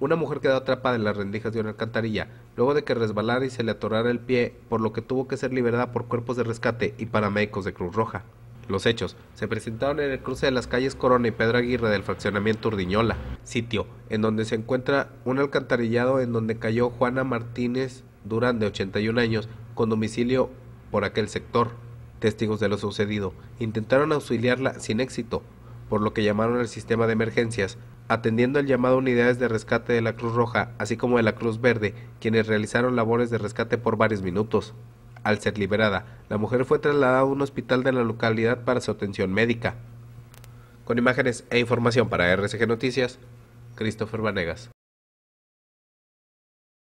Una mujer quedó atrapada en las rendijas de una alcantarilla luego de que resbalara y se le atorara el pie, por lo que tuvo que ser liberada por cuerpos de rescate y paramédicos de Cruz Roja. Los hechos se presentaron en el cruce de las calles Corona y Pedro Aguirre del fraccionamiento Urdiñola, sitio en donde se encuentra un alcantarillado en donde cayó Juana Martínez Durán, de 81 años, con domicilio por aquel sector. Testigos de lo sucedido intentaron auxiliarla sin éxito, por lo que llamaron al sistema de emergencias, atendiendo el llamado a unidades de rescate de la Cruz Roja, así como de la Cruz Verde, quienes realizaron labores de rescate por varios minutos. Al ser liberada, la mujer fue trasladada a un hospital de la localidad para su atención médica. Con imágenes e información para RCG Noticias, Christopher Vanegas.